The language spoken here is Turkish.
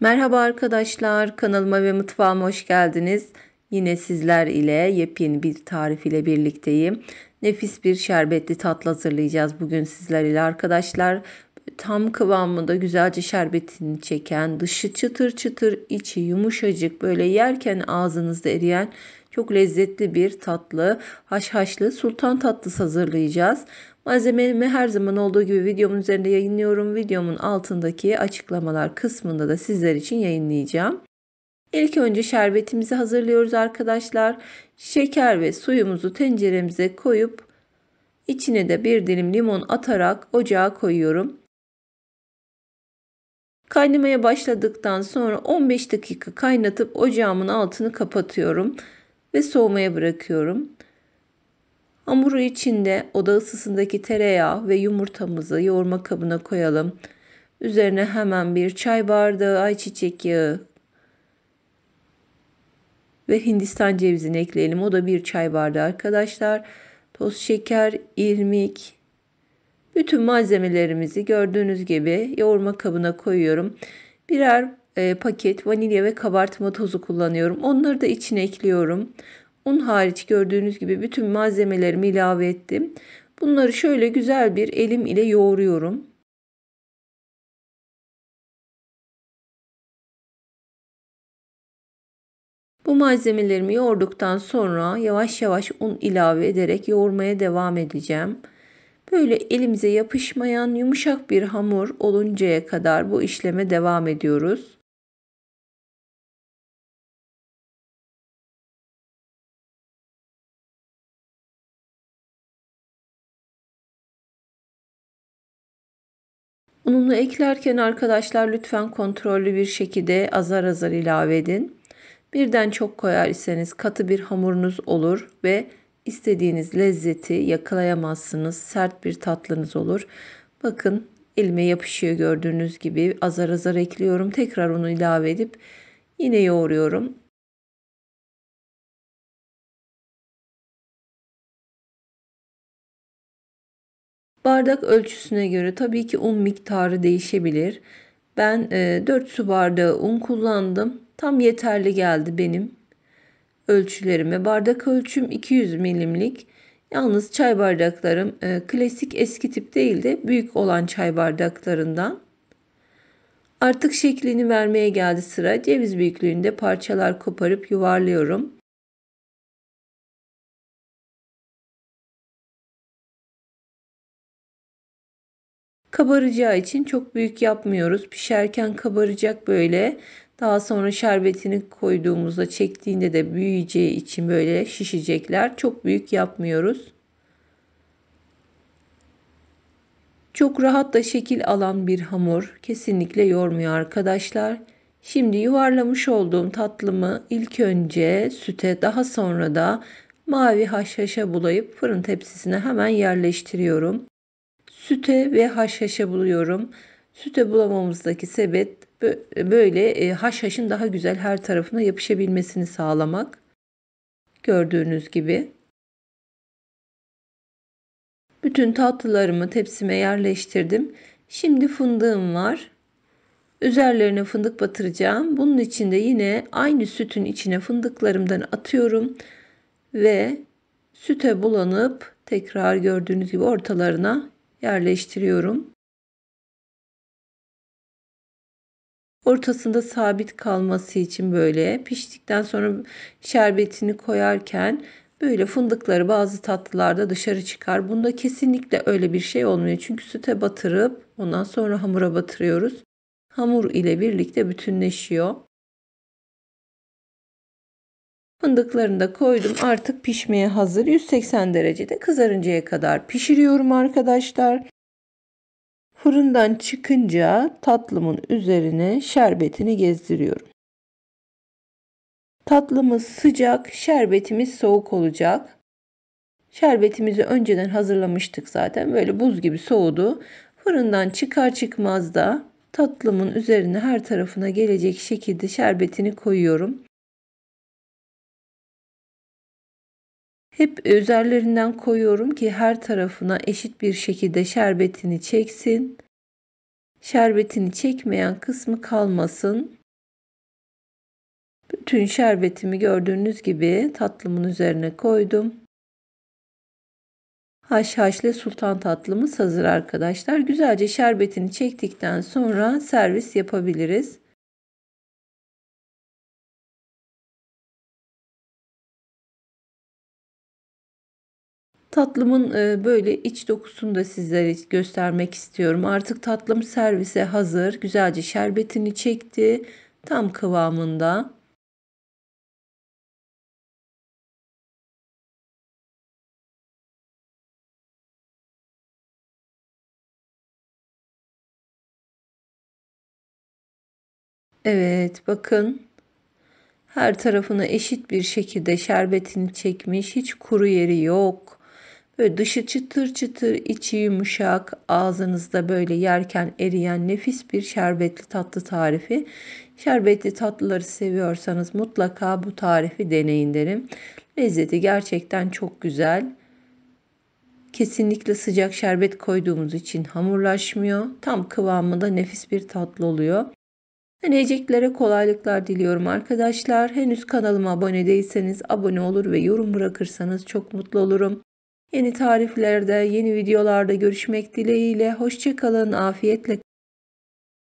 Merhaba arkadaşlar, kanalıma ve mutfağıma hoş geldiniz. Yine sizler ile yepyeni bir tarif ile birlikteyim. Nefis bir şerbetli tatlı hazırlayacağız bugün sizler ile arkadaşlar. Tam kıvamında güzelce şerbetini çeken, dışı çıtır çıtır, içi yumuşacık, böyle yerken ağzınızda eriyen çok lezzetli bir tatlı, haşhaşlı sultan tatlısı hazırlayacağız. Malzemelerimi her zaman olduğu gibi videomun üzerinde yayınlıyorum. Videomun altındaki açıklamalar kısmında da sizler için yayınlayacağım. İlk önce şerbetimizi hazırlıyoruz arkadaşlar. Şeker ve suyumuzu tenceremize koyup içine de bir dilim limon atarak ocağa koyuyorum. Kaynamaya başladıktan sonra 15 dakika kaynatıp ocağımın altını kapatıyorum ve soğumaya bırakıyorum. Hamuru içinde oda ısısındaki tereyağı ve yumurtamızı yoğurma kabına koyalım. Üzerine hemen bir çay bardağı ayçiçek yağı ve Hindistan cevizini ekleyelim. O da bir çay bardağı arkadaşlar. Toz şeker, irmik, bütün malzemelerimizi gördüğünüz gibi yoğurma kabına koyuyorum. Birer e, paket vanilya ve kabartma tozu kullanıyorum. Onları da içine ekliyorum. Un hariç gördüğünüz gibi bütün malzemelerimi ilave ettim. Bunları şöyle güzel bir elim ile yoğuruyorum. Bu malzemelerimi yoğurduktan sonra yavaş yavaş un ilave ederek yoğurmaya devam edeceğim. Böyle elimize yapışmayan yumuşak bir hamur oluncaya kadar bu işleme devam ediyoruz. Ununu eklerken arkadaşlar lütfen kontrollü bir şekilde azar azar ilave edin. Birden çok koyar iseniz katı bir hamurunuz olur ve istediğiniz lezzeti yakalayamazsınız. Sert bir tatlınız olur. Bakın elime yapışıyor gördüğünüz gibi azar azar ekliyorum. Tekrar unu ilave edip yine yoğuruyorum. Bardak ölçüsüne göre tabii ki un miktarı değişebilir. Ben 4 e, su bardağı un kullandım. Tam yeterli geldi benim ölçülerime. Bardak ölçüm 200 milimlik. Yalnız çay bardaklarım e, klasik eski tip değil de büyük olan çay bardaklarından. Artık şeklini vermeye geldi sıra. Ceviz büyüklüğünde parçalar koparıp yuvarlıyorum. Kabaracağı için çok büyük yapmıyoruz. Pişerken kabaracak böyle. Daha sonra şerbetini koyduğumuzda çektiğinde de büyüyeceği için böyle şişecekler. Çok büyük yapmıyoruz. Çok rahat da şekil alan bir hamur. Kesinlikle yormuyor arkadaşlar. Şimdi yuvarlamış olduğum tatlımı ilk önce süte daha sonra da mavi haşhaşa bulayıp fırın tepsisine hemen yerleştiriyorum süte ve haşhaşa buluyorum. Süte bulamamızdaki sebep böyle e, haşhaşın daha güzel her tarafına yapışabilmesini sağlamak. Gördüğünüz gibi. Bütün tatlılarımı tepsime yerleştirdim. Şimdi fındığım var. Üzerlerine fındık batıracağım. Bunun için de yine aynı sütün içine fındıklarımdan atıyorum ve süte bulanıp tekrar gördüğünüz gibi ortalarına yerleştiriyorum. Ortasında sabit kalması için böyle piştikten sonra şerbetini koyarken böyle fındıkları bazı tatlılarda dışarı çıkar. Bunda kesinlikle öyle bir şey olmuyor. Çünkü süte batırıp ondan sonra hamura batırıyoruz. Hamur ile birlikte bütünleşiyor. Fındıklarını da koydum. Artık pişmeye hazır. 180 derecede kızarıncaya kadar pişiriyorum arkadaşlar. Fırından çıkınca tatlımın üzerine şerbetini gezdiriyorum. Tatlımız sıcak, şerbetimiz soğuk olacak. Şerbetimizi önceden hazırlamıştık zaten. Böyle buz gibi soğudu. Fırından çıkar çıkmaz da tatlımın üzerine her tarafına gelecek şekilde şerbetini koyuyorum. Hep üzerlerinden koyuyorum ki her tarafına eşit bir şekilde şerbetini çeksin. Şerbetini çekmeyen kısmı kalmasın. Bütün şerbetimi gördüğünüz gibi tatlımın üzerine koydum. Haşhaşlı sultan tatlımız hazır arkadaşlar. Güzelce şerbetini çektikten sonra servis yapabiliriz. Tatlımın e, böyle iç dokusunu da sizlere göstermek istiyorum. Artık tatlım servise hazır. Güzelce şerbetini çekti. Tam kıvamında. Evet, bakın. Her tarafına eşit bir şekilde şerbetini çekmiş. Hiç kuru yeri yok. Böyle dışı çıtır çıtır, içi yumuşak, ağzınızda böyle yerken eriyen nefis bir şerbetli tatlı tarifi. Şerbetli tatlıları seviyorsanız mutlaka bu tarifi deneyin derim. Lezzeti gerçekten çok güzel. Kesinlikle sıcak şerbet koyduğumuz için hamurlaşmıyor. Tam kıvamında nefis bir tatlı oluyor. Deneyeceklere kolaylıklar diliyorum arkadaşlar. Henüz kanalıma abone değilseniz abone olur ve yorum bırakırsanız çok mutlu olurum. Yeni tariflerde, yeni videolarda görüşmek dileğiyle. Hoşçakalın, afiyetle.